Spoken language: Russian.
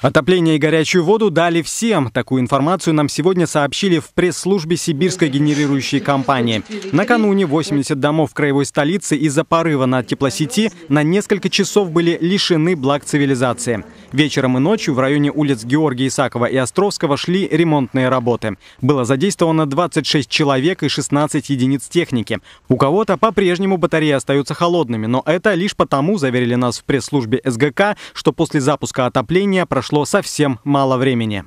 Отопление и горячую воду дали всем. Такую информацию нам сегодня сообщили в пресс-службе сибирской генерирующей компании. Накануне 80 домов краевой столицы из-за порыва на теплосети на несколько часов были лишены благ цивилизации. Вечером и ночью в районе улиц Георгия Исакова и Островского шли ремонтные работы. Было задействовано 26 человек и 16 единиц техники. У кого-то по-прежнему батареи остаются холодными, но это лишь потому, заверили нас в пресс-службе СГК, что после запуска отопления прошло совсем мало времени.